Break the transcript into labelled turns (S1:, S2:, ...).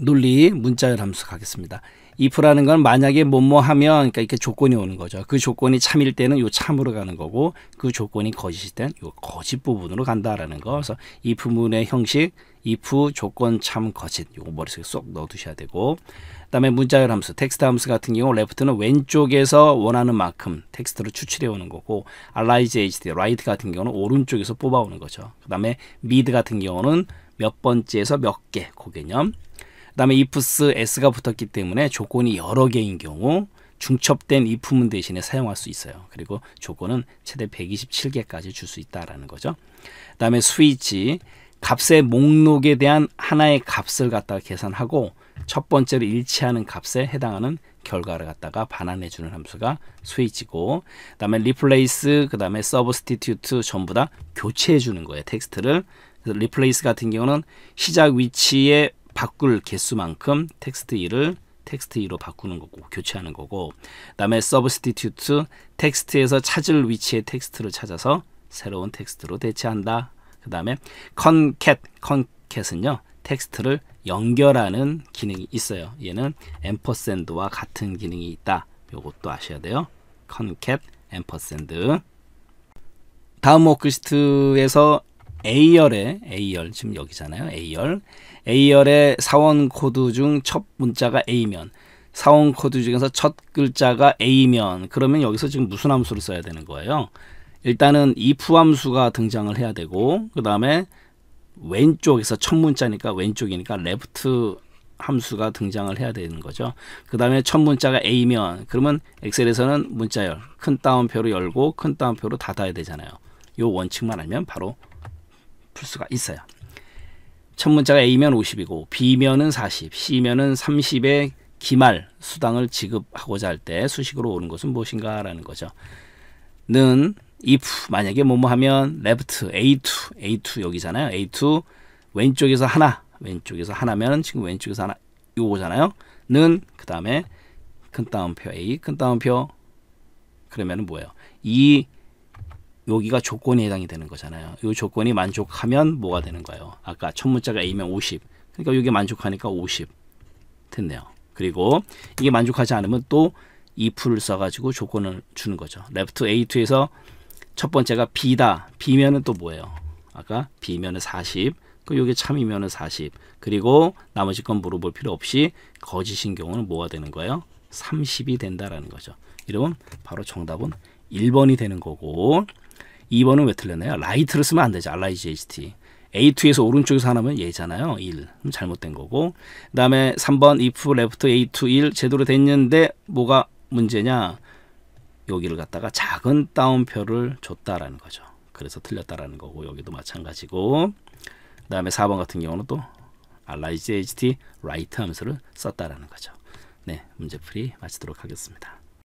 S1: 논리 문자열 함수하겠습니다. if라는 건 만약에 뭐뭐 하면 그러니까 이렇게 조건이 오는 거죠. 그 조건이 참일 때는 요 참으로 가는 거고 그 조건이 거짓일 때는 요 거짓 부분으로 간다라는 거. 그래서 if 문의 형식 if 조건 참 거짓 요거 머릿속에 쏙 넣어 두셔야 되고 그다음에 문자열 함수 텍스트 함수 같은 경우 레프트는 왼쪽에서 원하는 만큼 텍스트를 추출해 오는 거고 알라이즈 HD 라이트 같은 경우는 오른쪽에서 뽑아 오는 거죠. 그다음에 미드 같은 경우는 몇 번째에서 몇개 고개념 그다음에 ifs s가 붙었기 때문에 조건이 여러 개인 경우 중첩된 이 품은 대신에 사용할 수 있어요. 그리고 조건은 최대 127개까지 줄 수 있다라는 거죠. 그다음에 스위치 값의 목록에 대한 하나의 값을 갖다가 계산하고 첫 번째로 일치하는 값에 해당하는 결과를 갖다가 반환해 주는 함수가 스위치고 그다음에 replace 그다음에 substitute 전부 다 교체해 주는 거예요. 텍스트를 replace 같은 경우는 시작 위치에 바꿀 개수만큼 텍스트 2를 텍스트 2로 바꾸는 거고 교체하는 거고 그다음에 서브스티튜트 텍스트에서 찾을 위치의 텍스트를 찾아서 새로운 텍스트로 대체한다. 그다음에 컨캣 컨캣은요. 텍스트를 연결하는 기능이 있어요. 얘는 앰퍼센드와 같은 기능이 있다. 요것도 아셔야 돼요. 컨캣 앰퍼센드 다음 워크시트에서 a 열에 A열 지금 여기잖아요. A열. A열의 사원 코드 중 첫 문자가 A면 사원 코드 중에서 첫 글자가 A면 그러면 여기서 지금 무슨 함수를 써야 되는 거예요? 일단은 if 함수가 등장을 해야 되고 그다음에 왼쪽에서 첫 문자니까 왼쪽이니까 left 함수가 등장을 해야 되는 거죠. 그 다음에 첫 문자가 A면 그러면 엑셀에서는 문자열 큰 따옴표로 열고 큰 따옴표로 닫아야 되잖아요. 요 원칙만 알면 바로 풀 수가 있어요. 첫 문자가 A면 50이고 B면은 40, C면은 30의 기말 수당을 지급하고자 할 때 수식으로 오는 것은 무엇인가라는 거죠. 는 if 만약에 뭐뭐 하면 left A2 A2 여기잖아요. A2 왼쪽에서 하나 왼쪽에서 하나면 지금 왼쪽에서 하나 요거잖아요. 는그 다음에 큰 따옴표 A 큰 따옴표 그러면은 뭐예요? 이 여기가 조건이 해당이 되는 거잖아요. 이 조건이 만족하면 뭐가 되는 거예요? 아까 첫 문자가 A면 50. 그러니까 이게 만족하니까 50 됐네요. 그리고 이게 만족하지 않으면 또 if를 써가지고 조건을 주는 거죠. left A2에서 첫 번째가 B다. B면은 또 뭐예요? 아까 B면은 40. 그 요게 참이면은 40. 그리고 나머지 건 물어볼 필요 없이 거짓인 경우는 뭐가 되는 거예요? 30이 된다라는 거죠. 이러면 바로 정답은 1번이 되는 거고 2번은 왜 틀렸나요? 라이트를 쓰면 안 되죠. RIGHT. A2에서 오른쪽에서 하나면 얘잖아요. 1. 잘못된 거고. 그 다음에 3번 if left A2 1 제대로 됐는데 뭐가 문제냐. 여기를 갖다가 작은 따옴표를 줬다라는 거죠. 그래서 틀렸다라는 거고 여기도 마찬가지고 그 다음에 4번 같은 경우는 또 RIGHT r i g 함수를 썼다라는 거죠. 네, 문제풀이 마치도록 하겠습니다.